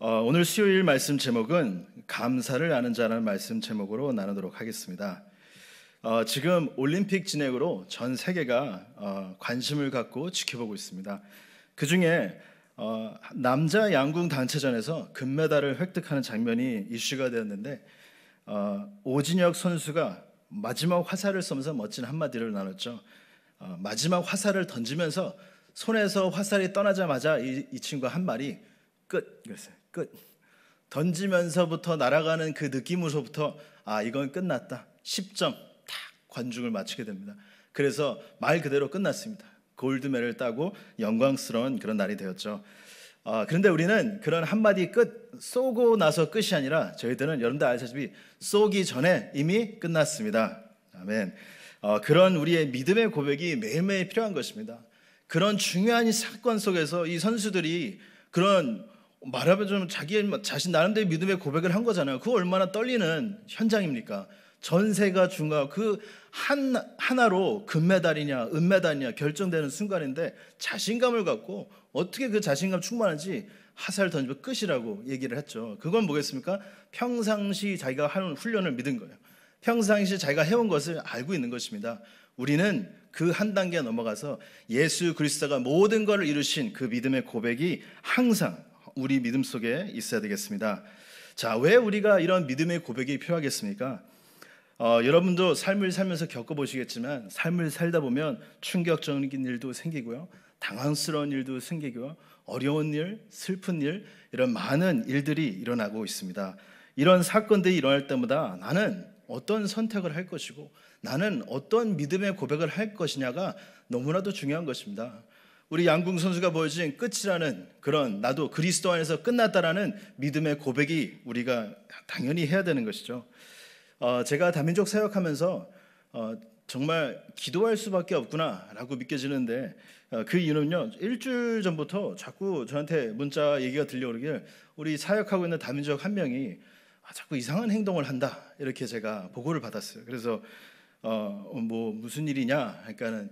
어, 오늘 수요일 말씀 제목은 감사를 아는 자라는 말씀 제목으로 나누도록 하겠습니다. 어, 지금 올림픽 진행으로 전 세계가 어, 관심을 갖고 지켜보고 있습니다. 그 중에 어, 남자 양궁 단체전에서 금메달을 획득하는 장면이 이슈가 되었는데 어, 오진혁 선수가 마지막 화살을 쏘면서 멋진 한마디를 나눴죠. 어, 마지막 화살을 던지면서 손에서 화살이 떠나자마자 이, 이 친구 한 말이 끝 그랬어요. 끝. 던지면서부터 날아가는 그 느낌으로부터 아 이건 끝났다. 10점 딱 관중을 맞추게 됩니다. 그래서 말 그대로 끝났습니다. 골드메를 따고 영광스러운 그런 날이 되었죠. 아, 그런데 우리는 그런 한마디 끝 쏘고 나서 끝이 아니라 저희들은 여러분들 아시다시피 쏘기 전에 이미 끝났습니다. 아멘. 어, 그런 우리의 믿음의 고백이 매일매일 필요한 것입니다. 그런 중요한 사건 속에서 이 선수들이 그런 말하자면 자기 자신 나름대로 믿음의 고백을 한 거잖아요. 그 얼마나 떨리는 현장입니까? 전세가 중화 그 한, 하나로 금메달이냐 은메달이냐 결정되는 순간인데 자신감을 갖고 어떻게 그 자신감 충만한지 하살 던지고 끝이라고 얘기를 했죠. 그건 뭐겠습니까? 평상시 자기가 하는 훈련을 믿은 거예요. 평상시 자기가 해온 것을 알고 있는 것입니다. 우리는 그 한 단계 넘어가서 예수 그리스도가 모든 것을 이루신 그 믿음의 고백이 항상 우리 믿음 속에 있어야 되겠습니다. 자, 왜 우리가 이런 믿음의 고백이 필요하겠습니까? 어, 여러분도 삶을 살면서 겪어보시겠지만 삶을 살다 보면 충격적인 일도 생기고요. 당황스러운 일도 생기고요. 어려운 일, 슬픈 일, 이런 많은 일들이 일어나고 있습니다. 이런 사건들이 일어날 때마다 나는 어떤 선택을 할 것이고 나는 어떤 믿음의 고백을 할 것이냐가 너무나도 중요한 것입니다. 우리 양궁 선수가 보여준 끝이라는 그런 나도 그리스도 안에서 끝났다라는 믿음의 고백이 우리가 당연히 해야 되는 것이죠. 어, 제가 다민족 사역하면서 어, 정말 기도할 수밖에 없구나라고 믿겨지는데 어, 그 이유는요 일주일 전부터 자꾸 저한테 문자 얘기가 들려오길 우리 사역하고 있는 다민족 한 명이 아, 자꾸 이상한 행동을 한다 이렇게 제가 보고를 받았어요. 그래서 어뭐 무슨 일이냐? 그러니까는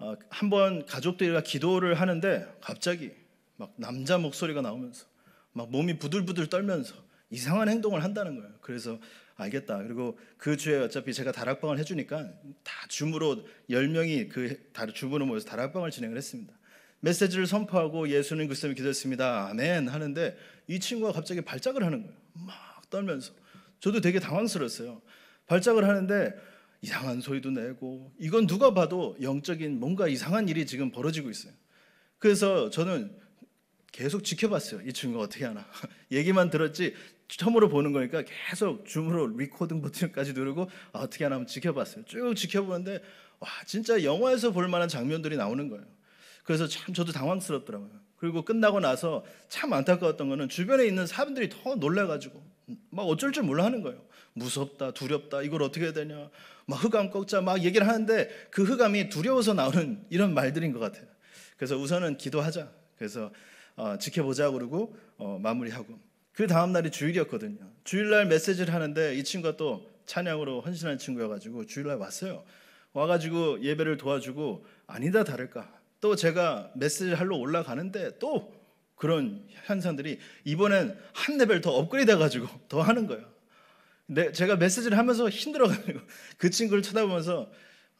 어, 한번 가족들과 기도를 하는데 갑자기 막 남자 목소리가 나오면서 막 몸이 부들부들 떨면서 이상한 행동을 한다는 거예요. 그래서 알겠다. 그리고 그 주에 어차피 제가 다락방을 해주니까 다 줌으로 10명이 그 줌으로 모여서 다락방을 진행을 했습니다. 메시지를 선포하고 예수님 그리스도를 기도했습니다. 아멘 하는데 이 친구가 갑자기 발작을 하는 거예요. 막 떨면서 저도 되게 당황스러웠어요. 발작을 하는데 이상한 소리도 내고 이건 누가 봐도 영적인 뭔가 이상한 일이 지금 벌어지고 있어요. 그래서 저는 계속 지켜봤어요. 이 친구가 어떻게 하나. 얘기만 들었지 처음으로 보는 거니까 계속 줌으로 리코딩 버튼까지 누르고 아, 어떻게 하나 한번 지켜봤어요. 쭉 지켜보는데 와 진짜 영화에서 볼 만한 장면들이 나오는 거예요. 그래서 참 저도 당황스럽더라고요. 그리고 끝나고 나서 참 안타까웠던 거는 주변에 있는 사람들이 더 놀라가지고 막 어쩔 줄 몰라 하는 거예요. 무섭다, 두렵다, 이걸 어떻게 해야 되냐, 막 흑암 꺾자, 막 얘기를 하는데 그 흑암이 두려워서 나오는 이런 말들인 것 같아요. 그래서 우선은 기도하자. 그래서 어, 지켜보자 그러고 어, 마무리하고 그 다음 날이 주일이었거든요. 주일날 메시지를 하는데 이 친구가 또 찬양으로 헌신한 친구여가지고 주일날 왔어요. 와가지고 예배를 도와주고 아니다 다를까 또 제가 메시지를 하러 올라가는데 또 그런 현상들이 이번엔 한 레벨 더 업그레이드 해가지고 더 하는 거예요. 내, 네, 제가 메시지를 하면서 힘들어가지고 그 친구를 쳐다보면서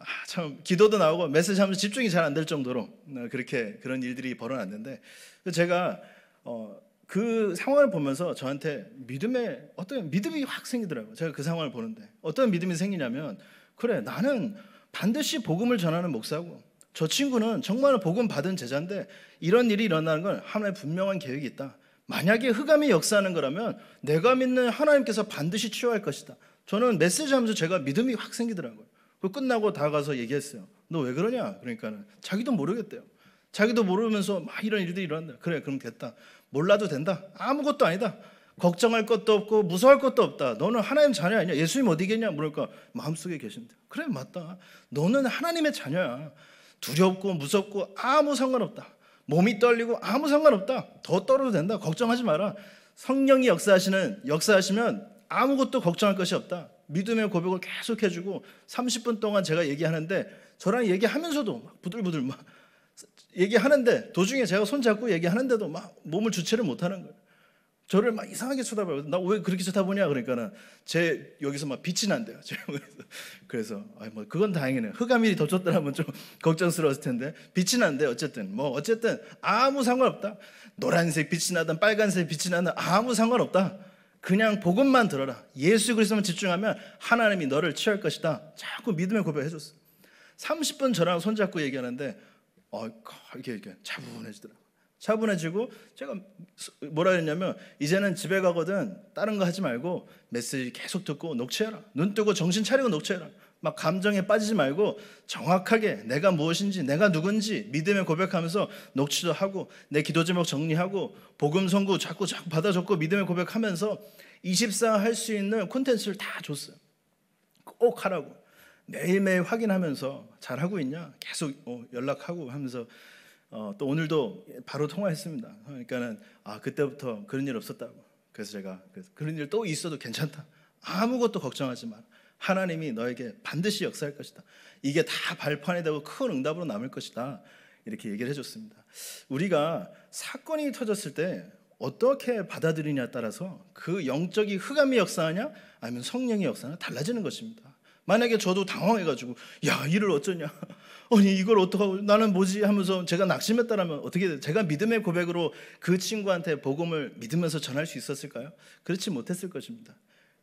아, 참 기도도 나오고 메시지 하면서 집중이 잘 안 될 정도로 어, 그렇게 그런 일들이 벌어났는데 그 제가 어, 그 상황을 보면서 저한테 믿음의 어떤 믿음이 확 생기더라고요. 제가 그 상황을 보는데 어떤 믿음이 생기냐면 그래 나는 반드시 복음을 전하는 목사고 저 친구는 정말 복음 받은 제자인데 이런 일이 일어나는 건 하나의 분명한 계획이 있다. 만약에 흑암이 역사하는 거라면 내가 믿는 하나님께서 반드시 치유할 것이다. 저는 메시지 하면서 제가 믿음이 확 생기더라고요. 그 끝나고 다가서 얘기했어요. 너 왜 그러냐? 그러니까는 자기도 모르겠대요. 자기도 모르면서 막 이런 일들이 일어난다. 그래, 그럼 됐다. 몰라도 된다. 아무것도 아니다. 걱정할 것도 없고 무서울 것도 없다. 너는 하나님 자녀 아니냐? 예수님 어디 계냐? 물을까? 마음속에 계신데. 그래, 맞다. 너는 하나님의 자녀야. 두렵고 무섭고 아무 상관없다. 몸이 떨리고 아무 상관없다. 더 떨어도 된다. 걱정하지 마라. 성령이 역사하시는 역사하시면 아무것도 걱정할 것이 없다. 믿음의 고백을 계속 해주고 30분 동안 제가 얘기하는데 저랑 얘기하면서도 막 부들부들 막 얘기하는데 도중에 제가 손잡고 얘기하는데도 막 몸을 주체를 못하는 거예요. 저를 막 이상하게 쳐다봐요. 나 왜 그렇게 쳐다보냐? 그러니까는 제 여기서 막 빛이 난대요. 그래서 아뭐 그건 다행이네요. 흑암이 덮쳤더라면 좀 걱정스러웠을 텐데 빛이 난대. 어쨌든 뭐 어쨌든 아무 상관없다. 노란색 빛이 나든 빨간색 빛이 나든 아무 상관없다. 그냥 복음만 들어라. 예수 그리스도만 집중하면 하나님이 너를 치할 것이다. 자꾸 믿음의 고백해 줬어. 30분 저랑 손잡고 얘기하는데 어, 이게 이게 차분해지더라. 차분해지고 제가 뭐라 했냐면 이제는 집에 가거든 다른 거 하지 말고 메시지 계속 듣고 녹취해라. 눈 뜨고 정신 차리고 녹취해라. 막 감정에 빠지지 말고 정확하게 내가 무엇인지 내가 누군지 믿음에 고백하면서 녹취도 하고 내 기도 제목 정리하고 복음 선구 자꾸 자꾸 받아줬고 믿음에 고백하면서 24 할 수 있는 콘텐츠를 다 줬어요. 꼭 하라고 매일매일 확인하면서 잘하고 있냐 계속 어, 연락하고 하면서 어, 또 오늘도 바로 통화했습니다. 그러니까는 아 그때부터 그런 일 없었다고. 그래서 제가 그래서 그런 일 또 있어도 괜찮다. 아무것도 걱정하지 마. 하나님이 너에게 반드시 역사할 것이다. 이게 다 발판이 되고 큰 응답으로 남을 것이다. 이렇게 얘기를 해줬습니다. 우리가 사건이 터졌을 때 어떻게 받아들이냐에 따라서 그 영적이 흑암이 역사하냐 아니면 성령의 역사나 달라지는 것입니다. 만약에 저도 당황해가지고 야 이를 어쩌냐 아니 이걸 어떡하고 나는 뭐지 하면서 제가 낙심했다라면 어떻게 제가 믿음의 고백으로 그 친구한테 복음을 믿으면서 전할 수 있었을까요? 그렇지 못했을 것입니다.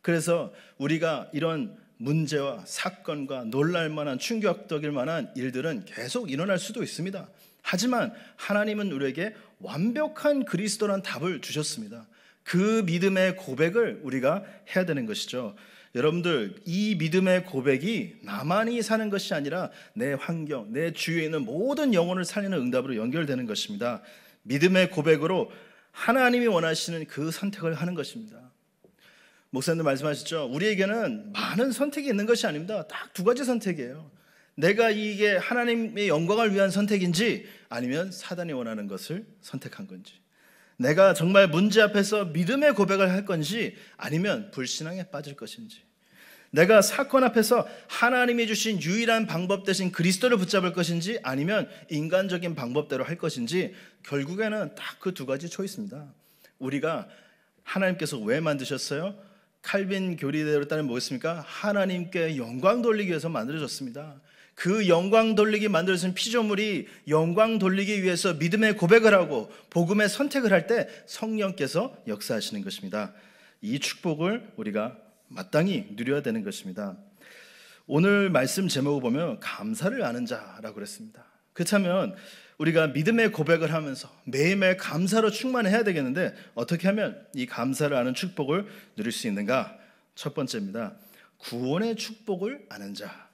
그래서 우리가 이런 문제와 사건과 놀랄 만한 충격적일 만한 일들은 계속 일어날 수도 있습니다. 하지만 하나님은 우리에게 완벽한 그리스도란 답을 주셨습니다. 그 믿음의 고백을 우리가 해야 되는 것이죠. 여러분들 이 믿음의 고백이 나만이 사는 것이 아니라 내 환경, 내 주위에 있는 모든 영혼을 살리는 응답으로 연결되는 것입니다. 믿음의 고백으로 하나님이 원하시는 그 선택을 하는 것입니다. 목사님도 말씀하셨죠. 우리에게는 많은 선택이 있는 것이 아닙니다. 딱 두 가지 선택이에요. 내가 이게 하나님의 영광을 위한 선택인지 아니면 사단이 원하는 것을 선택한 건지. 내가 정말 문제 앞에서 믿음의 고백을 할 건지 아니면 불신앙에 빠질 것인지 내가 사건 앞에서 하나님이 주신 유일한 방법 대신 그리스도를 붙잡을 것인지 아니면 인간적인 방법대로 할 것인지 결국에는 딱 그 두 가지 초이스입니다. 우리가 하나님께서 왜 만드셨어요? 칼빈 교리대로 따르면 뭐겠습니까? 하나님께 영광 돌리기 위해서 만들어졌습니다. 그 영광 돌리기 만들어진 피조물이 영광 돌리기 위해서 믿음의 고백을 하고 복음의 선택을 할 때 성령께서 역사하시는 것입니다. 이 축복을 우리가 마땅히 누려야 되는 것입니다. 오늘 말씀 제목을 보면 감사를 아는 자라고 그랬습니다. 그렇다면 우리가 믿음의 고백을 하면서 매일매일 감사로 충만해야 되겠는데 어떻게 하면 이 감사를 아는 축복을 누릴 수 있는가? 첫 번째입니다. 구원의 축복을 아는 자.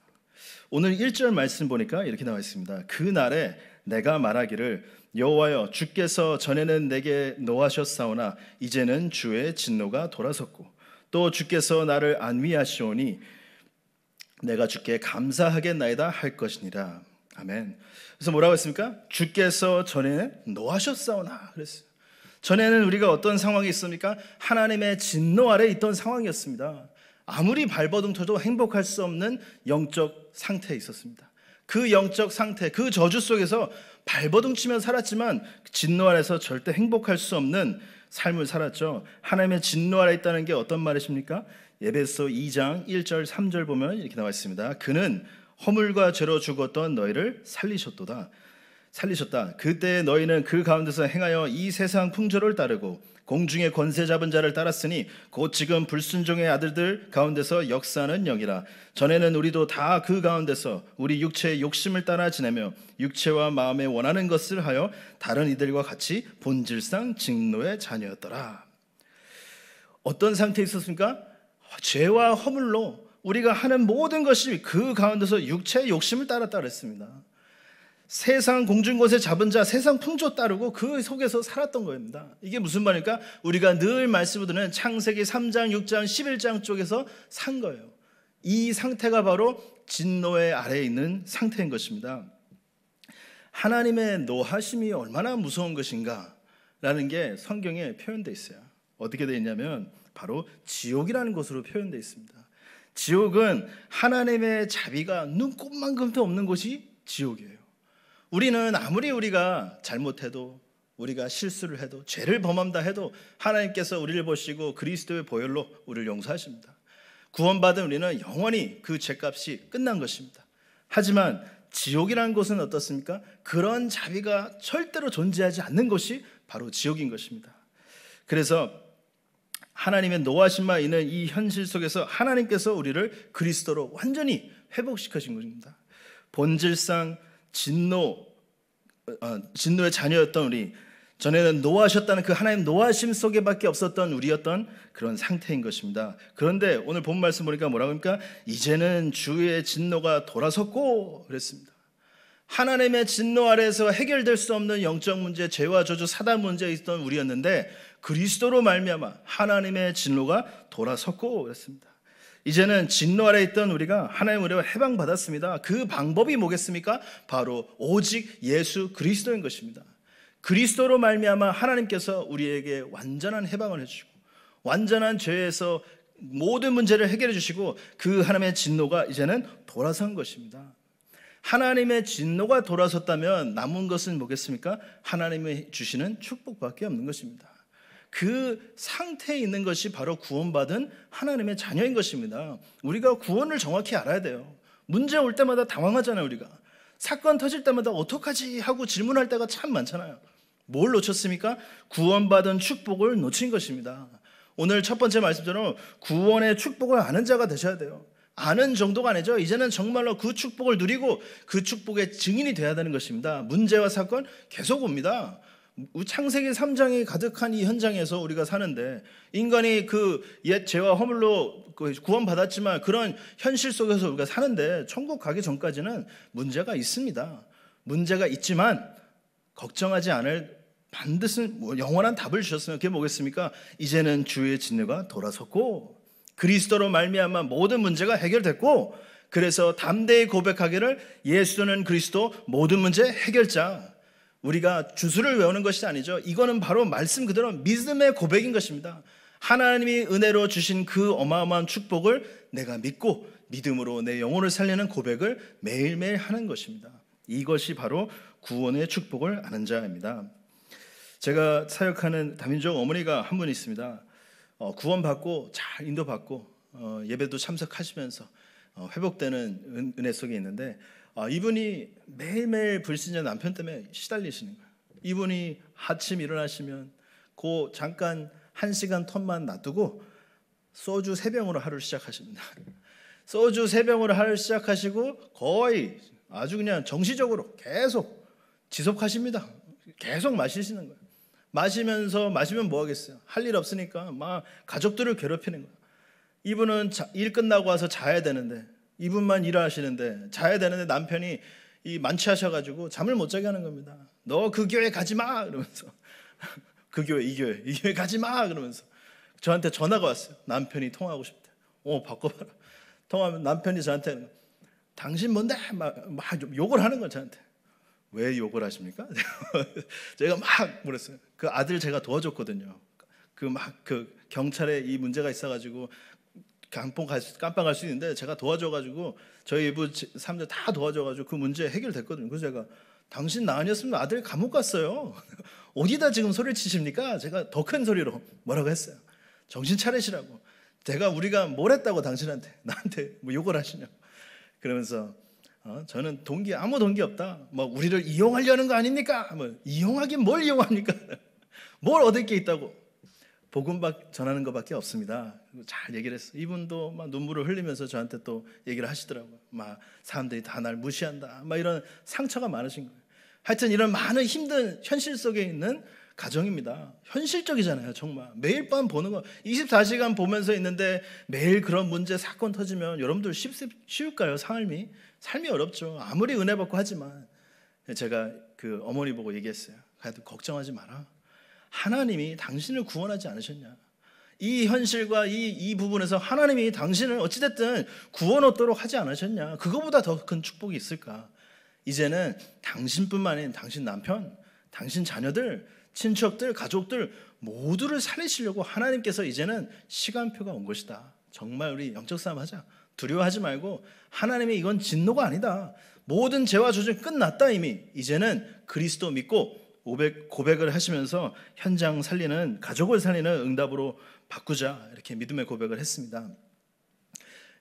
오늘 1절 말씀 보니까 이렇게 나와 있습니다. 그 날에 내가 말하기를 여호와여 주께서 전에는 내게 노하셨사오나 이제는 주의 진노가 돌아섰고 또 주께서 나를 안위하시오니 내가 주께 감사하겠나이다 할 것이니라. 아멘. 그래서 뭐라고 했습니까? 주께서 전에는 노하셨사오나 그랬어요. 전에는 우리가 어떤 상황이 있습니까? 하나님의 진노 아래 있던 상황이었습니다. 아무리 발버둥 쳐도 행복할 수 없는 영적 상태에 있었습니다. 그 영적 상태, 그 저주 속에서 발버둥 치며 살았지만 진노 아래서 절대 행복할 수 없는 삶을 살았죠. 하나님의 진노 아래 있다는 게 어떤 말이십니까? 예배소 2장 1절 3절 보면 이렇게 나와 있습니다. 그는 허물과 죄로 죽었던 너희를 살리셨도다. 살리셨다. 그때 너희는 그 가운데서 행하여 이 세상 풍조를 따르고 공중의 권세 잡은 자를 따랐으니 곧 지금 불순종의 아들들 가운데서 역사는 영이라. 전에는 우리도 다 그 가운데서 우리 육체의 욕심을 따라 지내며 육체와 마음에 원하는 것을 하여 다른 이들과 같이 본질상 직노의 자녀였더라. 어떤 상태에 있었습니까? 죄와 허물로 우리가 하는 모든 것이 그 가운데서 육체의 욕심을 따랐다 그랬습니다. 세상 공중것에 잡은 자 세상 풍조 따르고 그 속에서 살았던 겁니다. 이게 무슨 말일까? 우리가 늘 말씀을 드는 창세기 3장, 6장, 11장 쪽에서 산 거예요. 이 상태가 바로 진노의 아래에 있는 상태인 것입니다. 하나님의 노하심이 얼마나 무서운 것인가라는 게 성경에 표현되어 있어요. 어떻게 되어 있냐면 바로 지옥이라는 것으로 표현되어 있습니다. 지옥은 하나님의 자비가 눈꼽만큼도 없는 곳이 지옥이에요. 우리는 아무리 우리가 잘못해도 우리가 실수를 해도 죄를 범한다 해도 하나님께서 우리를 보시고 그리스도의 보혈로 우리를 용서하십니다. 구원받은 우리는 영원히 그 죄값이 끝난 것입니다. 하지만 지옥이라는 곳은 어떻습니까? 그런 자비가 절대로 존재하지 않는 것이 바로 지옥인 것입니다. 그래서 하나님의 노하심만 있는 이 현실 속에서 하나님께서 우리를 그리스도로 완전히 회복시켜준 것입니다. 본질상 진노 어, 진노의 자녀였던 우리 전에는 노하셨다는 그 하나님 노하심 속에밖에 없었던 우리였던 그런 상태인 것입니다. 그런데 오늘 본 말씀 보니까 뭐라고 합니까? 이제는 주의 진노가 돌아섰고 그랬습니다. 하나님의 진노 아래에서 해결될 수 없는 영적 문제, 죄와 저주, 사단 문제에 있던 우리였는데 그리스도로 말미암아 하나님의 진노가 돌아섰고 그랬습니다. 이제는 진노 아래 있던 우리가 하나님의 은혜와 해방받았습니다. 그 방법이 뭐겠습니까? 바로 오직 예수 그리스도인 것입니다. 그리스도로 말미암아 하나님께서 우리에게 완전한 해방을 해주시고 완전한 죄에서 모든 문제를 해결해 주시고 그 하나님의 진노가 이제는 돌아선 것입니다. 하나님의 진노가 돌아섰다면 남은 것은 뭐겠습니까? 하나님이 주시는 축복밖에 없는 것입니다. 그 상태에 있는 것이 바로 구원받은 하나님의 자녀인 것입니다. 우리가 구원을 정확히 알아야 돼요. 문제 올 때마다 당황하잖아요, 우리가. 사건 터질 때마다 어떡하지 하고 질문할 때가 참 많잖아요. 뭘 놓쳤습니까? 구원받은 축복을 놓친 것입니다. 오늘 첫 번째 말씀처럼 구원의 축복을 아는 자가 되셔야 돼요. 아는 정도가 아니죠. 이제는 정말로 그 축복을 누리고 그 축복의 증인이 되어야 되는 것입니다. 문제와 사건 계속 옵니다. 창세기 3장이 가득한 이 현장에서 우리가 사는데 인간이 그 옛 죄와 허물로 그 구원받았지만 그런 현실 속에서 우리가 사는데 천국 가기 전까지는 문제가 있습니다. 문제가 있지만 걱정하지 않을 반드시 뭐 영원한 답을 주셨으면 그게 뭐겠습니까? 이제는 주의 진노가 돌아섰고 그리스도로 말미암아 모든 문제가 해결됐고 그래서 담대히 고백하기를 예수는 그리스도 모든 문제 해결자 우리가 주술을 외우는 것이 아니죠. 이거는 바로 말씀 그대로 믿음의 고백인 것입니다. 하나님이 은혜로 주신 그 어마어마한 축복을 내가 믿고 믿음으로 내 영혼을 살리는 고백을 매일매일 하는 것입니다. 이것이 바로 구원의 축복을 아는 자입니다. 제가 사역하는 다민족 어머니가 한 분 있습니다. 어, 구원받고 잘 인도받고 어, 예배도 참석하시면서 어, 회복되는 은, 은혜 속에 있는데 아, 이분이 매일매일 불신자 남편 때문에 시달리시는 거예요. 이분이 아침 일어나시면 그 잠깐 한 시간 텀만 놔두고 소주 세 병으로 하루를 시작하십니다. 소주 세 병으로 하루를 시작하시고 거의 아주 그냥 정시적으로 계속 지속하십니다. 계속 마시시는 거예요. 마시면서 마시면 뭐 하겠어요? 할 일 없으니까 막 가족들을 괴롭히는 거예요. 이분은 자, 일 끝나고 와서 자야 되는데 이분만 일하시는데 자야 되는데 남편이 이 만취하셔가지고 잠을 못 자게 하는 겁니다. 너 그 교회 가지 마 그러면서 그 교회 이 교회 이 교회 가지 마 그러면서 저한테 전화가 왔어요. 남편이 통하고 싶대. 어 바꿔봐라. 통하면 남편이 저한테 당신 뭔데 막, 막 욕을 하는 거 저한테 왜 욕을 하십니까? 제가 막 물었어요. 그 아들 제가 도와줬거든요. 그 막그 그 경찰에 이 문제가 있어가지고 깜빵 갈, 수, 깜빵 갈수 있는데 제가 도와줘가지고 저희 일부 사람들 다 도와줘가지고 그 문제 해결됐거든요. 그래서 제가 당신 나 아니었으면 아들 감옥 갔어요. 어디다 지금 소리를 치십니까? 제가 더 큰 소리로 뭐라고 했어요. 정신 차리시라고. 제가 우리가 뭘 했다고 당신한테 나한테 뭐 욕을 하시냐 그러면서 어, 저는 동기 아무 동기 없다. 뭐 우리를 이용하려는 거 아닙니까? 뭐 이용하긴 뭘 이용합니까? 뭘 얻을 게 있다고 복음 전하는 것밖에 없습니다. 잘 얘기를 했어. 이분도 막 눈물을 흘리면서 저한테 또 얘기를 하시더라고요. 막 사람들이 다 날 무시한다. 막 이런 상처가 많으신 거예요. 하여튼 이런 많은 힘든 현실 속에 있는 가정입니다. 현실적이잖아요, 정말. 매일 밤 보는 거, 24시간 보면서 있는데 매일 그런 문제, 사건 터지면 여러분들 쉽, 쉬울까요, 삶이? 삶이 어렵죠. 아무리 은혜 받고 하지만. 제가 그 어머니 보고 얘기했어요. 가도 걱정하지 마라. 하나님이 당신을 구원하지 않으셨냐? 이 현실과 이, 이 부분에서 하나님이 당신을 어찌됐든 구원 얻도록 하지 않으셨냐? 그거보다 더 큰 축복이 있을까? 이제는 당신뿐만 아닌 당신 남편, 당신 자녀들, 친척들, 가족들 모두를 살리시려고 하나님께서 이제는 시간표가 온 것이다. 정말 우리 영적 싸움 하자. 두려워하지 말고 하나님의 이건 진노가 아니다. 모든 죄와 조죄 끝났다 이미. 이제는 그리스도 믿고 500, 고백을 하시면서 현장 살리는 가족을 살리는 응답으로 바꾸자 이렇게 믿음의 고백을 했습니다.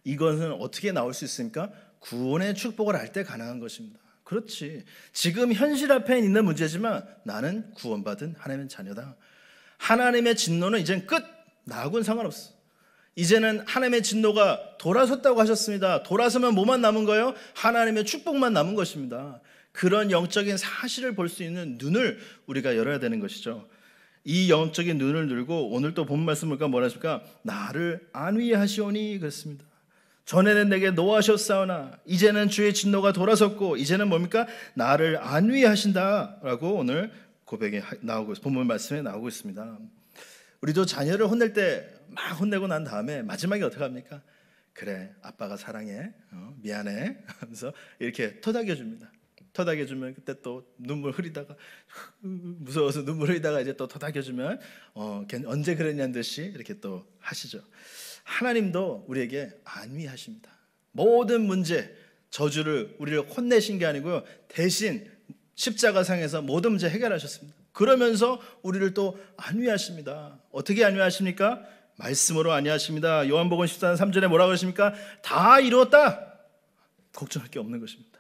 이것은 어떻게 나올 수 있습니까? 구원의 축복을 알 때 가능한 것입니다. 그렇지. 지금 현실 앞에 있는 문제지만 나는 구원받은 하나님의 자녀다. 하나님의 진노는 이젠 끝. 나하고는 상관없어. 이제는 하나님의 진노가 돌아섰다고 하셨습니다. 돌아서면 뭐만 남은 거예요? 하나님의 축복만 남은 것입니다. 그런 영적인 사실을 볼 수 있는 눈을 우리가 열어야 되는 것이죠. 이 영적인 눈을 들고 오늘 또본 말씀을 뭐라 하십까 나를 안위하시오니 그랬습니다. 전에는 내게 노하셨사오나 이제는 주의 진노가 돌아섰고 이제는 뭡니까? 나를 안위하신다라고 오늘 고백에 나오고 본문 말씀에 나오고 있습니다. 우리도 자녀를 혼낼 때 막 혼내고 난 다음에 마지막에 어떻게 합니까? 그래 아빠가 사랑해 어, 미안해 하면서 이렇게 토닥여 줍니다. 토닥여주면 그때 또 눈물 흐리다가 무서워서 눈물 흐리다가 이제 또 토닥여주면 어, 언제 그랬냐는 듯이 이렇게 또 하시죠. 하나님도 우리에게 안위하십니다. 모든 문제, 저주를 우리를 혼내신 게 아니고요. 대신 십자가상에서 모든 문제 해결하셨습니다. 그러면서 우리를 또 안위하십니다. 어떻게 안위하십니까? 말씀으로 안위하십니다. 요한복음 14장 3절에 뭐라고 하십니까? 다 이루었다. 걱정할 게 없는 것입니다.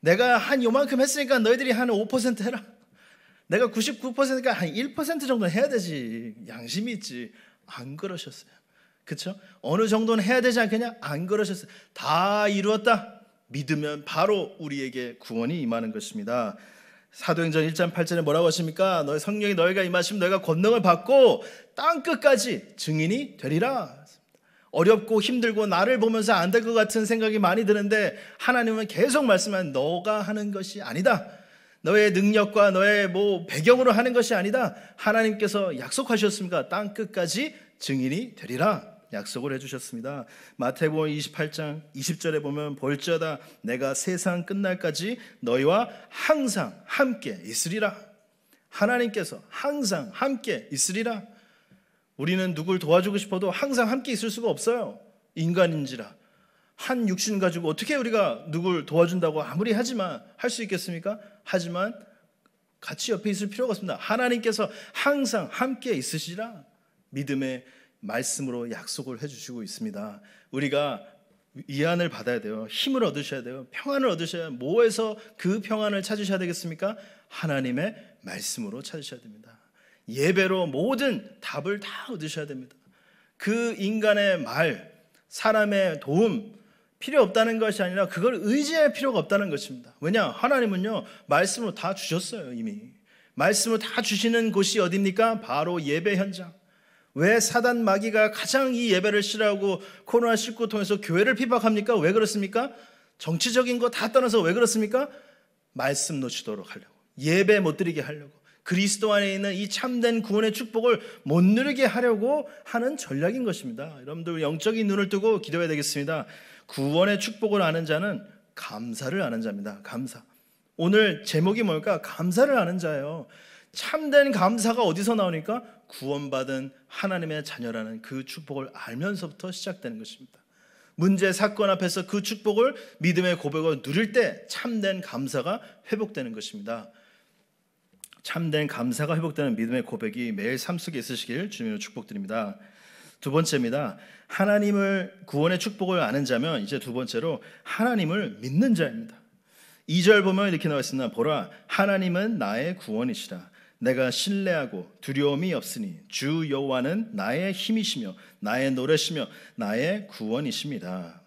내가 한 요만큼 했으니까 너희들이 한 5% 해라. 내가 99%니까 한 1% 정도는 해야 되지. 양심이 있지. 안 그러셨어요. 그쵸 어느 정도는 해야 되지 않겠냐? 안 그러셨어요. 다 이루었다. 믿으면 바로 우리에게 구원이 임하는 것입니다. 사도행전 1장 8절에 뭐라고 하십니까? 너희 성령이 너희가 임하시면 너희가 권능을 받고 땅 끝까지 증인이 되리라. 어렵고 힘들고 나를 보면서 안 될 것 같은 생각이 많이 드는데 하나님은 계속 말씀한 너가 하는 것이 아니다. 너의 능력과 너의 뭐 배경으로 하는 것이 아니다. 하나님께서 약속하셨습니까? 땅 끝까지 증인이 되리라. 약속을 해주셨습니다. 마태복음 28장 20절에 보면 벌저다 내가 세상 끝날까지 너희와 항상 함께 있으리라. 하나님께서 항상 함께 있으리라. 우리는 누굴 도와주고 싶어도 항상 함께 있을 수가 없어요. 인간인지라. 한 육신 가지고 어떻게 우리가 누굴 도와준다고 아무리 하지만 할 수 있겠습니까? 하지만 같이 옆에 있을 필요가 없습니다. 하나님께서 항상 함께 있으시라 믿음의 말씀으로 약속을 해주시고 있습니다. 우리가 이안을 받아야 돼요. 힘을 얻으셔야 돼요. 평안을 얻으셔야 뭐에서 그 평안을 찾으셔야 되겠습니까? 하나님의 말씀으로 찾으셔야 됩니다. 예배로 모든 답을 다 얻으셔야 됩니다. 그 인간의 말, 사람의 도움 필요 없다는 것이 아니라 그걸 의지할 필요가 없다는 것입니다. 왜냐? 하나님은요, 말씀으다 주셨어요, 이미. 말씀을 다 주시는 곳이 어딥니까? 바로 예배 현장. 왜 사단 마귀가 가장 이 예배를 싫어하고 코로나 19 통해서 교회를 피박합니까? 왜 그렇습니까? 정치적인 거 다 떠나서 왜 그렇습니까? 말씀 놓치도록 하려고. 예배 못 드리게 하려고. 그리스도 안에 있는 이 참된 구원의 축복을 못 누리게 하려고 하는 전략인 것입니다. 여러분들 영적인 눈을 뜨고 기도해야 되겠습니다. 구원의 축복을 아는 자는 감사를 아는 자입니다. 감사. 오늘 제목이 뭘까? 감사를 아는 자예요. 참된 감사가 어디서 나오니까? 구원받은 하나님의 자녀라는 그 축복을 알면서부터 시작되는 것입니다. 문제, 사건 앞에서 그 축복을 믿음의 고백을 누릴 때 참된 감사가 회복되는 것입니다. 참된 감사가 회복되는 믿음의 고백이 매일 삶 속에 있으시길 주님으로 축복드립니다. 두 번째입니다. 하나님을 구원의 축복을 아는 자면 이제 두 번째로 하나님을 믿는 자입니다. 2절 보면 이렇게 나와 있습니다. 보라 하나님은 나의 구원이시라. 내가 신뢰하고 두려움이 없으니 주 여호와는 나의 힘이시며 나의 노래시며 나의 구원이십니다.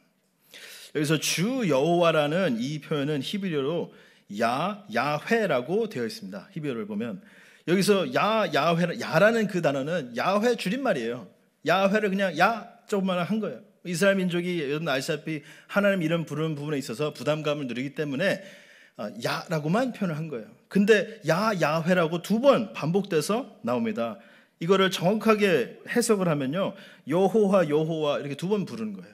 여기서 주 여호와라는 이 표현은 히브리어로 야 야훼라고 되어 있습니다. 히브리어를 보면 여기서 야 야훼 야라는 그 단어는 야훼 줄임말이에요. 야훼를 그냥 야 조금만 한 거예요. 이스라엘 민족이 여러분 아시다시피 하나님 이름 부르는 부분에 있어서 부담감을 누리기 때문에 아, 야라고만 표현을 한 거예요. 근데 야 야훼라고 두 번 반복돼서 나옵니다. 이거를 정확하게 해석을 하면요. 여호와 여호와 이렇게 두 번 부르는 거예요.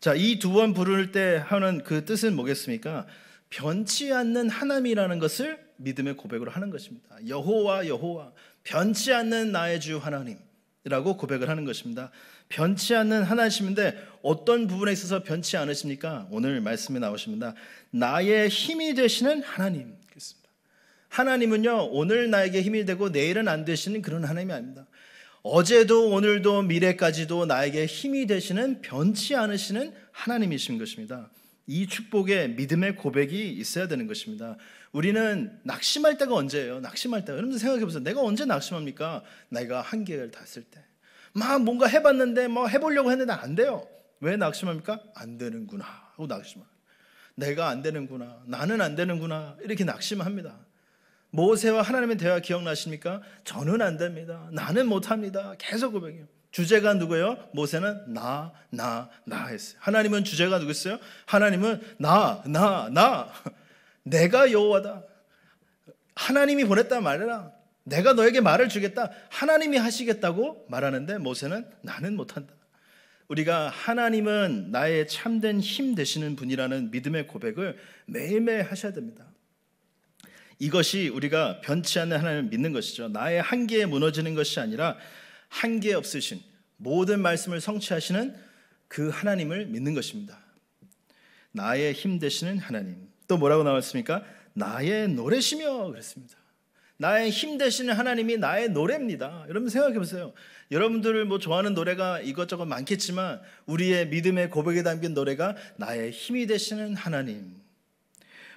자, 이 두 번 부를 때 하는 그 뜻은 뭐겠습니까? 변치 않는 하나님이라는 것을 믿음의 고백으로 하는 것입니다. 여호와 여호와 변치 않는 나의 주 하나님이라고 고백을 하는 것입니다. 변치 않는 하나님인데 어떤 부분에 있어서 변치 않으십니까? 오늘 말씀에 나오십니다. 나의 힘이 되시는 하나님. 하나님은요 오늘 나에게 힘이 되고 내일은 안 되시는 그런 하나님이 아닙니다. 어제도 오늘도 미래까지도 나에게 힘이 되시는 변치 않으시는 하나님이신 것입니다. 이 축복에 믿음의 고백이 있어야 되는 것입니다. 우리는 낙심할 때가 언제예요? 낙심할 때. 여러분들 생각해 보세요. 내가 언제 낙심합니까? 내가 한계를 닿았을 때. 막 뭔가 해봤는데 뭐 해보려고 했는데 안 돼요. 왜 낙심합니까? 안 되는구나 하고 낙심합 내가 안 되는구나. 나는 안 되는구나. 이렇게 낙심합니다. 모세와 하나님의 대화 기억나십니까? 저는 안 됩니다. 나는 못합니다. 계속 고백해요. 주제가 누구예요? 모세는 나, 나, 나 했어요. 하나님은 주제가 누구였어요? 하나님은 나, 나, 나. 내가 여호와다. 하나님이 보냈다 말해라. 내가 너에게 말을 주겠다. 하나님이 하시겠다고 말하는데 모세는 나는 못한다. 우리가 하나님은 나의 참된 힘 되시는 분이라는 믿음의 고백을 매일매일 하셔야 됩니다. 이것이 우리가 변치 않는 하나님을 믿는 것이죠. 나의 한계에 무너지는 것이 아니라 한계 없으신 모든 말씀을 성취하시는 그 하나님을 믿는 것입니다. 나의 힘 되시는 하나님. 또 뭐라고 나왔습니까? 나의 노래시며 그랬습니다. 나의 힘 되시는 하나님이 나의 노래입니다. 여러분 생각해 보세요. 여러분들 뭐 좋아하는 노래가 이것저것 많겠지만 우리의 믿음의 고백에 담긴 노래가 나의 힘이 되시는 하나님.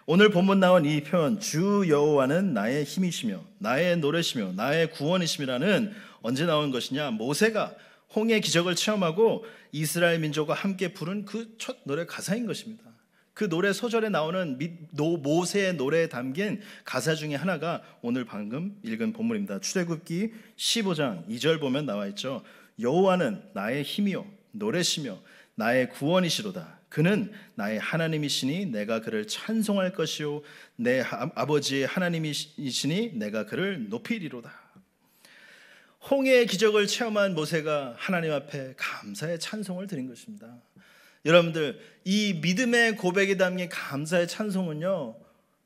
오늘 본문 나온 이 표현 주 여호와는 나의 힘이시며 나의 노래시며 나의 구원이심이라는 언제 나온 것이냐? 모세가 홍해 기적을 체험하고 이스라엘 민족과 함께 부른 그 첫 노래 가사인 것입니다. 그 노래 소절에 나오는 모세의 노래에 담긴 가사 중에 하나가 오늘 방금 읽은 본문입니다. 출애굽기 15장 2절 보면 나와 있죠. 여호와는 나의 힘이요 노래시며 나의 구원이시로다. 그는 나의 하나님이시니 내가 그를 찬송할 것이요 내 아버지의 하나님이시니 내가 그를 높이리로다. 홍해의 기적을 체험한 모세가 하나님 앞에 감사의 찬송을 드린 것입니다. 여러분들 이 믿음의 고백이 담긴 감사의 찬송은요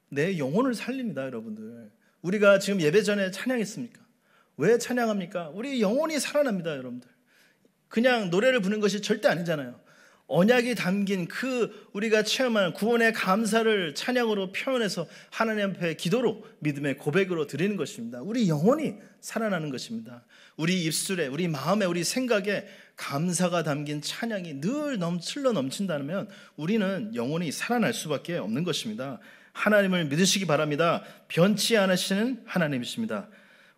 내 영혼을 살립니다, 여러분들. 우리가 지금 예배 전에 찬양했습니까? 왜 찬양합니까? 우리 영혼이 살아납니다, 여러분들. 그냥 노래를 부는 것이 절대 아니잖아요. 언약이 담긴 그 우리가 체험한 구원의 감사를 찬양으로 표현해서 하나님 앞에 기도로 믿음의 고백으로 드리는 것입니다. 우리 영혼이 살아나는 것입니다. 우리 입술에, 우리 마음에, 우리 생각에 감사가 담긴 찬양이 늘 넘칠러 넘친다면 우리는 영혼이 살아날 수밖에 없는 것입니다. 하나님을 믿으시기 바랍니다. 변치 않으시는 하나님이십니다.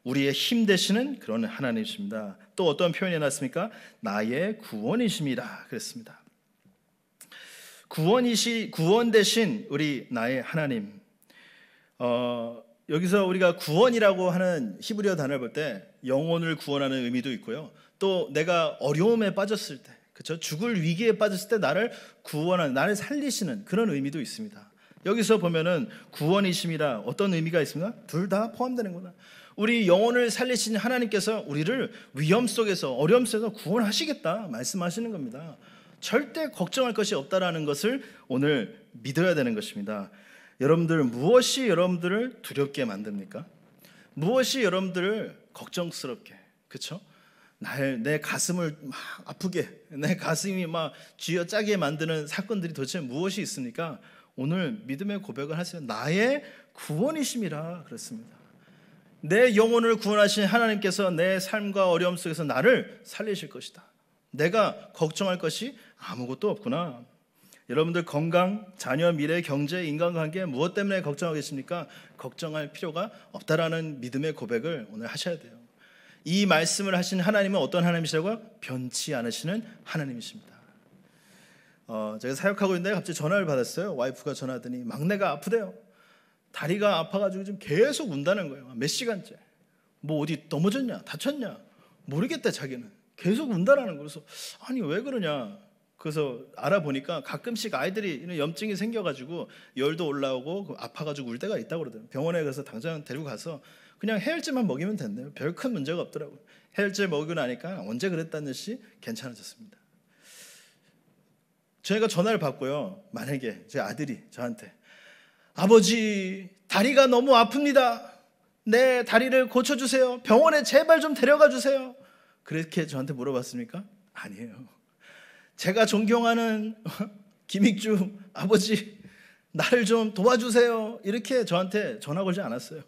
우리의 힘 되시는 그런 하나님이십니다. 또 어떤 표현이 나습니까 나의 구원이십니다. 그랬습니다. 구원이시 구원 대신 우리 나의 하나님. 어, 여기서 우리가 구원이라고 하는 히브리어 단어를 볼 때 영혼을 구원하는 의미도 있고요. 또 내가 어려움에 빠졌을 때, 그렇죠? 죽을 위기에 빠졌을 때 나를 구원하는, 나를 살리시는 그런 의미도 있습니다. 여기서 보면은 구원이심이라 어떤 의미가 있습니까? 둘 다 포함되는구나. 우리 영혼을 살리신 하나님께서 우리를 위험 속에서 어려움 속에서 구원하시겠다 말씀하시는 겁니다. 절대 걱정할 것이 없다라는 것을 오늘 믿어야 되는 것입니다. 여러분들 무엇이 여러분들을 두렵게 만듭니까? 무엇이 여러분들을 걱정스럽게 그렇죠? 내 가슴을 막 아프게 내 가슴이 막 쥐어짜게 만드는 사건들이 도대체 무엇이 있습니까? 오늘 믿음의 고백을 하시면 나의 구원이심이라 그렇습니다. 내 영혼을 구원하신 하나님께서 내 삶과 어려움 속에서 나를 살리실 것이다. 내가 걱정할 것이 아무것도 없구나. 여러분들 건강, 자녀, 미래, 경제, 인간관계 무엇 때문에 걱정하겠습니까? 걱정할 필요가 없다라는 믿음의 고백을 오늘 하셔야 돼요. 이 말씀을 하신 하나님은 어떤 하나님이시라고? 변치 않으시는 하나님이십니다. 어, 제가 사역하고 있는데 갑자기 전화를 받았어요. 와이프가 전화하더니 막내가 아프대요. 다리가 아파가지고 지금 계속 운다는 거예요. 몇 시간째. 뭐 어디 넘어졌냐? 다쳤냐? 모르겠대 자기는. 계속 운다라는 거라서 아니 왜 그러냐 그래서 알아보니까 가끔씩 아이들이 이런 염증이 생겨가지고 열도 올라오고 그 아파가지고 울 때가 있다고 그러더라고요. 병원에 가서 당장 데리고 가서 그냥 해열제만 먹이면 된대요. 별 큰 문제가 없더라고요. 해열제 먹이고 나니까 언제 그랬다는 듯이 괜찮아졌습니다. 저희가 전화를 받고요. 만약에 제 아들이 저한테 아버지 다리가 너무 아픕니다. 내 네, 다리를 고쳐주세요. 병원에 제발 좀 데려가 주세요. 그렇게 저한테 물어봤습니까? 아니에요. 제가 존경하는 김익주 아버지 나를 좀 도와주세요. 이렇게 저한테 전화 걸지 않았어요.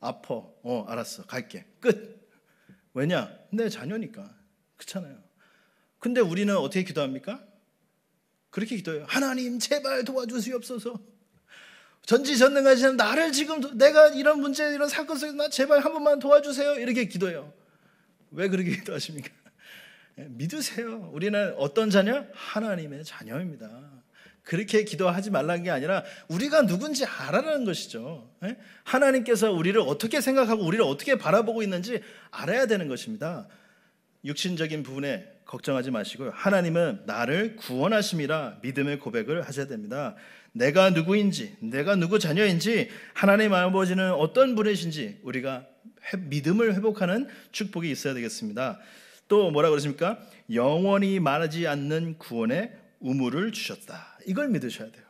아퍼. 어, 알았어. 갈게. 끝. 왜냐? 내 자녀니까. 그렇잖아요. 근데 우리는 어떻게 기도합니까? 그렇게 기도해요. 하나님 제발 도와주시옵소서. 전지전능하시 나를 지금 내가 이런 문제 이런 사건 속에서 나 제발 한 번만 도와주세요. 이렇게 기도해요. 왜 그렇게 기도하십니까? 예, 믿으세요. 우리는 어떤 자녀? 하나님의 자녀입니다. 그렇게 기도하지 말라는 게 아니라 우리가 누군지 알아라는 것이죠. 예? 하나님께서 우리를 어떻게 생각하고 우리를 어떻게 바라보고 있는지 알아야 되는 것입니다. 육신적인 부분에 걱정하지 마시고요. 하나님은 나를 구원하심이라 믿음의 고백을 하셔야 됩니다. 내가 누구인지, 내가 누구 자녀인지, 하나님 아버지는 어떤 분이신지 우리가 믿음을 회복하는 축복이 있어야 되겠습니다. 또 뭐라 그러십니까? 영원히 마르지 않는 구원의 우물을 주셨다. 이걸 믿으셔야 돼요.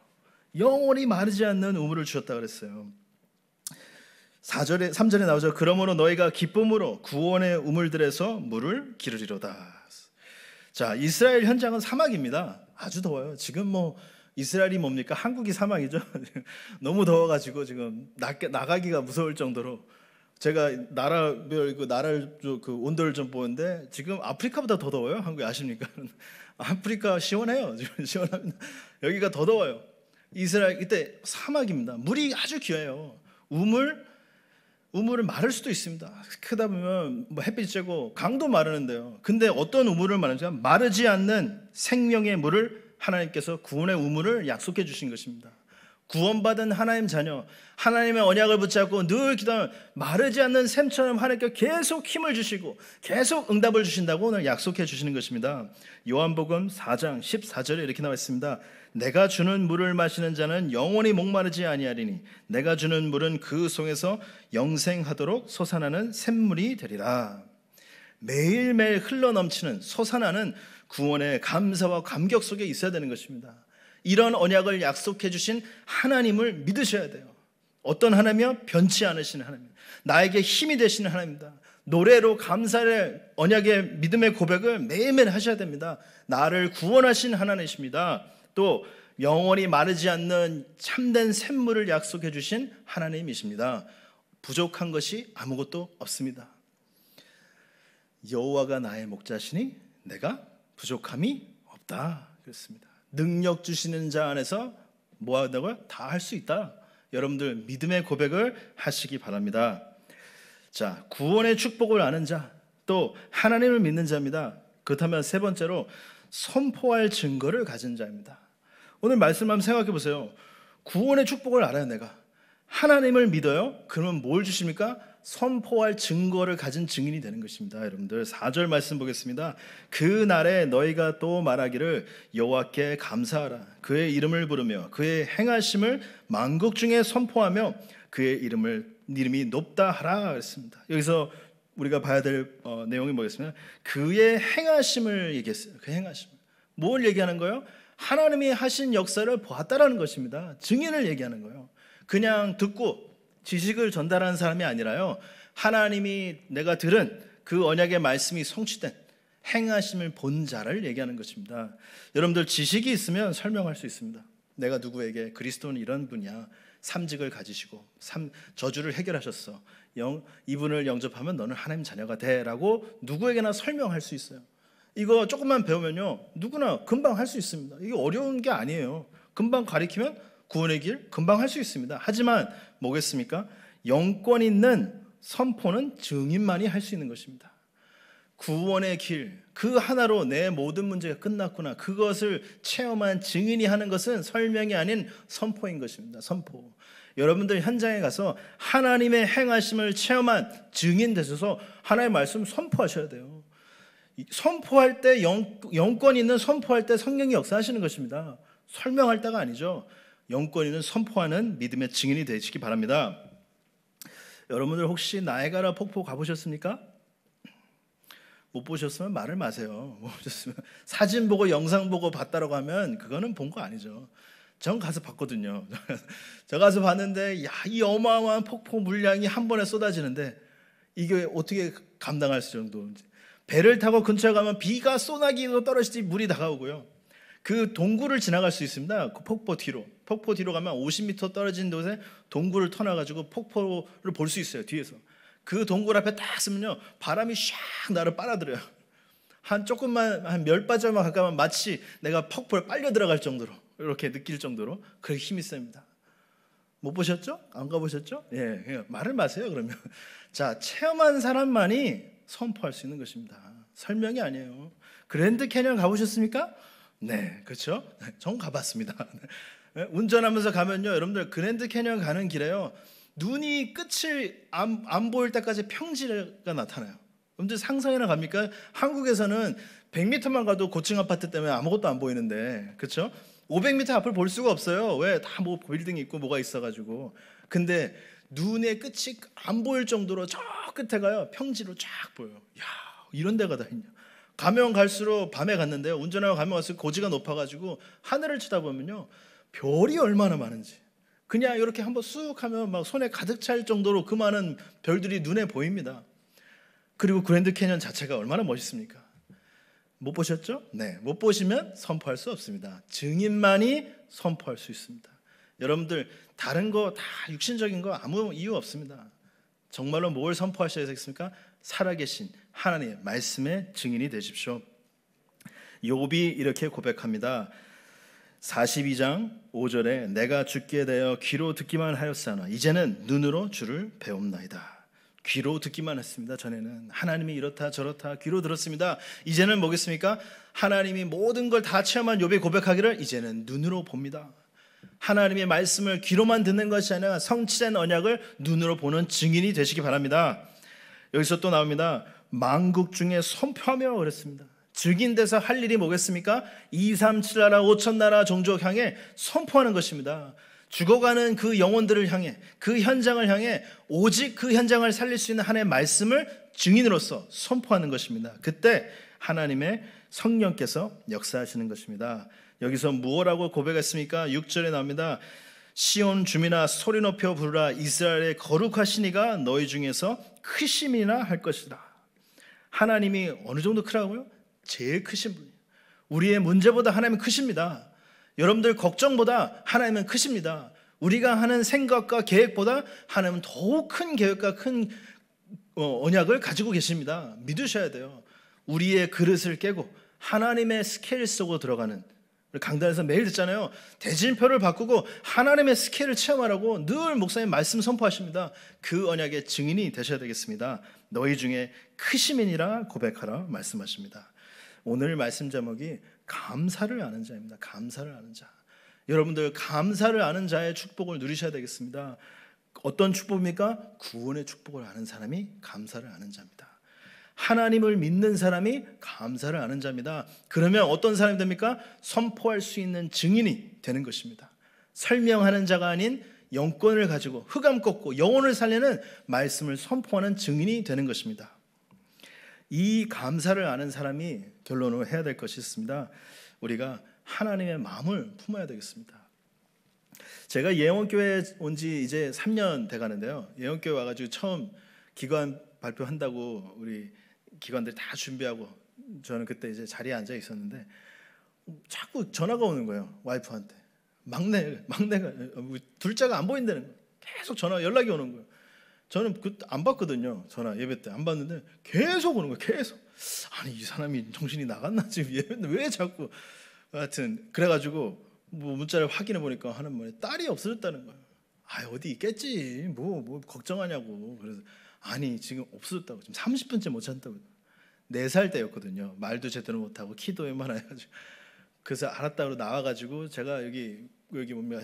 영원히 마르지 않는 우물을 주셨다 그랬어요. 4절에 3절에 나오죠. 그러므로 너희가 기쁨으로 구원의 우물들에서 물을 기르리로다. 자, 이스라엘 현장은 사막입니다. 아주 더워요. 지금 뭐 이스라엘이 뭡니까? 한국이 사막이죠. 너무 더워 가지고 지금 나, 가기가 무서울 정도로 제가 나라별 뭐, 그 나라를 그 온도를 좀 보는데 지금 아프리카보다 더 더워요. 한국이 아십니까? 아프리카 시원해요. 지금 시원합니다. 여기가 더 더워요. 이스라엘 이때 사막입니다. 물이 아주 귀해요. 우물 우물을 마를 수도 있습니다. 크다 보면 뭐 햇빛 쬐고 강도 마르는데요. 근데 어떤 우물을 말하는 마르지 않는 생명의 물을 하나님께서 구원의 우물을 약속해 주신 것입니다. 구원받은 하나님 자녀, 하나님의 언약을 붙잡고 늘 기도하면 마르지 않는 샘처럼 하나님께 계속 힘을 주시고 계속 응답을 주신다고 오늘 약속해 주시는 것입니다. 요한복음 4장 14절에 이렇게 나와 있습니다. 내가 주는 물을 마시는 자는 영원히 목마르지 아니하리니 내가 주는 물은 그 속에서 영생하도록 솟아나는 샘물이 되리라. 매일매일 흘러넘치는 솟아나는 구원의 감사와 감격 속에 있어야 되는 것입니다. 이런 언약을 약속해 주신 하나님을 믿으셔야 돼요. 어떤 하나님이요? 변치 않으시는 하나님. 나에게 힘이 되시는 하나님입니다. 노래로 감사를 언약의 믿음의 고백을 매일매일 하셔야 됩니다. 나를 구원하신 하나님이십니다. 또 영원히 마르지 않는 참된 샘물을 약속해 주신 하나님이십니다. 부족한 것이 아무것도 없습니다. 여호와가 나의 목자시니 내가 부족함이 없다 그렇습니다 능력 주시는 자 안에서 뭐 한다고요? 다 할 수 있다. 여러분들 믿음의 고백을 하시기 바랍니다. 자, 구원의 축복을 아는 자, 또 하나님을 믿는 자입니다. 그렇다면 세 번째로 선포할 증거를 가진 자입니다. 오늘 말씀 한번 생각해 보세요. 구원의 축복을 알아요, 내가. 하나님을 믿어요? 그러면 뭘 주십니까? 선포할 증거를 가진 증인이 되는 것입니다. 여러분들 4절 말씀 보겠습니다. 그 날에 너희가 또 말하기를 여호와께 감사하라. 그의 이름을 부르며 그의 행하심을 만국 중에 선포하며 그의 이름을 이름이 높다 하라 했습니다. 여기서 우리가 봐야 될 어, 내용이 뭐겠습니까? 그의 행하심을 얘기했어요. 그 행하심. 뭘 얘기하는 거예요? 하나님이 하신 역사를 보았다라는 것입니다. 증인을 얘기하는 거예요. 그냥 듣고 지식을 전달하는 사람이 아니라요. 하나님이 내가 들은 그 언약의 말씀이 성취된 행하심을 본 자를 얘기하는 것입니다. 여러분들 지식이 있으면 설명할 수 있습니다. 내가 누구에게 그리스도는 이런 분이야. 삼직을 가지시고 삼, 저주를 해결하셨어. 영, 이분을 영접하면 너는 하나님 자녀가 돼라고 누구에게나 설명할 수 있어요. 이거 조금만 배우면요 누구나 금방 할 수 있습니다. 이게 어려운 게 아니에요. 금방 가리키면 구원의 길 금방 할 수 있습니다. 하지만 뭐겠습니까? 영권 있는 선포는 증인만이 할 수 있는 것입니다. 구원의 길, 그 하나로 내 모든 문제가 끝났구나. 그것을 체험한 증인이 하는 것은 설명이 아닌 선포인 것입니다. 선포. 여러분들 현장에 가서 하나님의 행하심을 체험한 증인 되셔서 하나의 말씀 선포하셔야 돼요. 선포할 때 영, 영권 있는 선포할 때 성령이 역사하시는 것입니다. 설명할 때가 아니죠. 영권인는 선포하는 믿음의 증인이 되시기 바랍니다. 여러분들 혹시 나에가라 폭포 가보셨습니까? 못 보셨으면 말을 마세요. 못 보셨으면 사진 보고 영상 보고 봤다라고 하면 그거는 본 거 아니죠. 전 가서 봤거든요. 저 가서 봤는데 야, 이 어마어마한 폭포 물량이 한 번에 쏟아지는데 이게 어떻게 감당할 수 정도 배를 타고 근처에 가면 비가 쏘나기로 떨어지지 물이 다가오고요. 그 동굴을 지나갈 수 있습니다. 그 폭포 뒤로. 폭포 뒤로 가면 50m 떨어진 곳에 동굴을 터나가지고 폭포를 볼 수 있어요. 뒤에서. 그 동굴 앞에 딱 쓰면요. 바람이 샥 나를 빨아들여요. 한 조금만, 한몇바절만 가까면 마치 내가 폭포에 빨려 들어갈 정도로. 이렇게 느낄 정도로. 그게 힘이 셉니다. 못 보셨죠? 안 가보셨죠? 예, 말을 마세요, 그러면. 자, 체험한 사람만이 선포할 수 있는 것입니다. 설명이 아니에요. 그랜드 캐년 가보셨습니까? 네, 그렇죠? 전 가봤습니다. 운전하면서 가면요, 여러분들 그랜드 캐년 가는 길에요, 눈이 끝을 안, 안 보일 때까지 평지가 나타나요. 여러분들 상상이나 갑니까? 한국에서는 100m만 가도 고층 아파트 때문에 아무것도 안 보이는데, 그렇죠? 500m 앞을 볼 수가 없어요. 왜? 다 뭐 빌딩 있고 뭐가 있어가지고. 근데 눈의 끝이 안 보일 정도로 저 끝에 가요. 평지로 쫙 보여. 야, 이런 데가 다 있냐. 가면 갈수록 밤에 갔는데요. 운전하고 가면 갈수록 고지가 높아가지고 하늘을 쳐다보면요. 별이 얼마나 많은지. 그냥 이렇게 한번 쑥 하면 막 손에 가득 찰 정도로 그 많은 별들이 눈에 보입니다. 그리고 그랜드 캐년 자체가 얼마나 멋있습니까? 못 보셨죠? 네. 못 보시면 선포할 수 없습니다. 증인만이 선포할 수 있습니다. 여러분들 다른 거 다 육신적인 거 아무 이유 없습니다. 정말로 뭘 선포하셔야 되겠습니까? 살아계신 하나님의 말씀의 증인이 되십시오. 욥이 이렇게 고백합니다. 42장 5절에 내가 죽게 되어 귀로 듣기만 하였사나 이제는 눈으로 주를 배옵나이다. 귀로 듣기만 했습니다. 전에는 하나님이 이렇다 저렇다 귀로 들었습니다. 이제는 뭐겠습니까? 하나님이 모든 걸 다 체험한 욥의 고백하기를 이제는 눈으로 봅니다. 하나님의 말씀을 귀로만 듣는 것이 아니라 성취된 언약을 눈으로 보는 증인이 되시기 바랍니다. 여기서 또 나옵니다. 만국 중에 선표하며 그랬습니다. 즉인 데서 할 일이 뭐겠습니까? 2, 3, 7나라, 5천 나라 종족 향해 선포하는 것입니다. 죽어가는 그 영혼들을 향해 그 현장을 향해 오직 그 현장을 살릴 수 있는 하나의 말씀을 증인으로서 선포하는 것입니다. 그때 하나님의 성령께서 역사하시는 것입니다. 여기서 무엇라고 고백했습니까? 6절에 나옵니다. 시온 주민아 소리 높여 부르라 이스라엘의 거룩하시니가 너희 중에서 크심이나 할 것이다. 하나님이 어느 정도 크라고요? 제일 크신 분이에요. 우리의 문제보다 하나님은 크십니다. 여러분들 걱정보다 하나님은 크십니다. 우리가 하는 생각과 계획보다 하나님은 더욱 큰 계획과 큰 어, 언약을 가지고 계십니다. 믿으셔야 돼요. 우리의 그릇을 깨고 하나님의 스케일 속으로 들어가는 강단에서 매일 듣잖아요. 대진표를 바꾸고 하나님의 스케일을 체험하라고 늘 목사님 말씀 선포하십니다. 그 언약의 증인이 되셔야 되겠습니다. 너희 중에 크시민이라 고백하라 말씀하십니다. 오늘 말씀 제목이 감사를 아는 자입니다. 감사를 아는 자. 여러분들 감사를 아는 자의 축복을 누리셔야 되겠습니다. 어떤 축복입니까? 구원의 축복을 아는 사람이 감사를 아는 자입니다. 하나님을 믿는 사람이 감사를 아는 자입니다. 그러면 어떤 사람이 됩니까? 선포할 수 있는 증인이 되는 것입니다. 설명하는 자가 아닌 영권을 가지고 흑암 꺾고 영혼을 살리는 말씀을 선포하는 증인이 되는 것입니다. 이 감사를 아는 사람이 결론으로 해야 될 것이 있습니다. 우리가 하나님의 마음을 품어야 되겠습니다. 제가 예원교회 온지 이제 3년 돼 가는데요. 예원교회 와가지고 처음 기관 발표한다고 우리 기관들다 준비하고 저는 그때 이제 자리에 앉아 있었는데 자꾸 전화가 오는 거예요 와이프한테 막내 막내가 둘째가 안 보인다는 거예요. 계속 전화 연락이 오는 거예요. 저는 그안 받거든요 전화 예배 때안 받는데 계속 오는 거예요 계속 아니 이 사람이 정신이 나갔나 지금 예배 왜 자꾸 하여튼 그래가지고 뭐 문자를 확인해 보니까 하는 말이 딸이 없어졌다는 거예요. 아 어디 있겠지 뭐뭐 뭐 걱정하냐고 그래서 아니 지금 없어졌다고 지금 30분째 못 찾다고 4살 때였거든요 말도 제대로 못하고 키도 웬만해가지고 그래서 알았다고 나와가지고 제가 여기 여기 뭡니까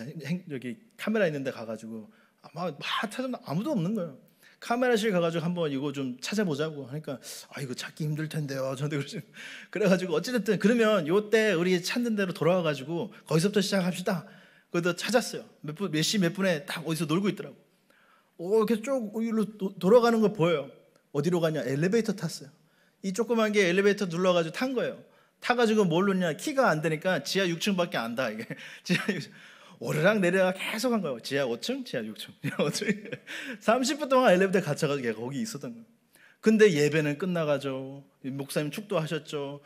여기 카메라 있는데 가가지고 아마 찾으면 아무도 없는 거예요 카메라실 가가지고 한번 이거 좀 찾아보자고 하니까 아 이거 찾기 힘들 텐데요. 저한테 그러시 그래가지고 어찌됐든 그러면 요때 우리 찾는 대로 돌아와가지고 거기서부터 시작합시다. 그래서 찾았어요. 몇 분 몇 시 몇 분에 딱 어디서 놀고 있더라고. 오, 어, 이렇게 쭉 위로 돌아가는 걸 보여요. 어디로 가냐? 엘리베이터 탔어요. 이 조그만 게 엘리베이터 눌러가지고 탄 거예요. 타가지고 뭘로냐 키가 안 되니까 지하 6층밖에 안 다. 이게 지하 6층. 오르락 내리락 계속 한 거예요. 지하 5층, 지하 6층, 지하 5층. 30분 동안 엘리베이터 갇혀가지고 걔가 거기 있었던 거예요. 근데 예배는 끝나가죠. 목사님 축도하셨죠.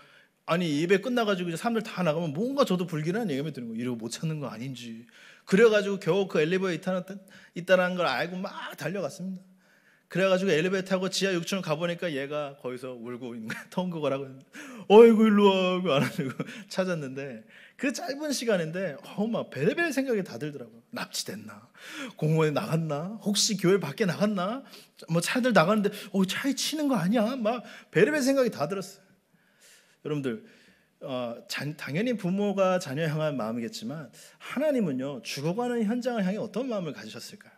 아니 예배 끝나가지고 이제 사람들 다 나가면 뭔가 저도 불길한 예감이 드는 거예요. 이러고 못 찾는 거 아닌지. 그래가지고 겨우 그 엘리베이터에 있다는, 있다는 걸 알고 막 달려갔습니다. 그래가지고 엘리베이터 타고 지하 6층 가보니까 얘가 거기서 울고 있는 거야. 통곡을 하고 어이구, 일로 와. 하고 안아주고 찾았는데, 그 짧은 시간인데, 어우, 막별의 생각이 다 들더라고요. 납치됐나? 공원에 나갔나? 혹시 교회 밖에 나갔나? 뭐 차들 나가는데, 어, 차에 치는 거 아니야? 막 별의별 생각이 다 들었어요. 여러분들, 어, 잔, 당연히 부모가 자녀 향한 마음이겠지만 하나님은요 죽어가는 현장을 향해 어떤 마음을 가지셨을까요?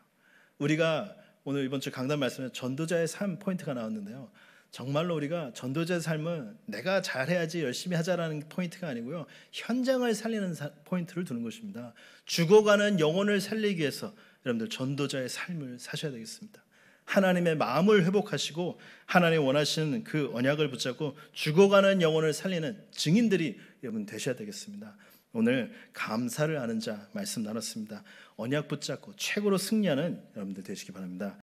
우리가 오늘 이번 주 강단 말씀에 전도자의 삶 포인트가 나왔는데요. 정말로 우리가 전도자의 삶은 내가 잘해야지 열심히 하자라는 포인트가 아니고요. 현장을 살리는 사, 포인트를 두는 것입니다. 죽어가는 영혼을 살리기 위해서 여러분들 전도자의 삶을 사셔야 되겠습니다. 하나님의 마음을 회복하시고 하나님 원하시는 그 언약을 붙잡고 죽어가는 영혼을 살리는 증인들이 여러분 되셔야 되겠습니다. 오늘 감사를 아는 자 말씀 나눴습니다. 언약 붙잡고 최고로 승리하는 여러분들 되시기 바랍니다.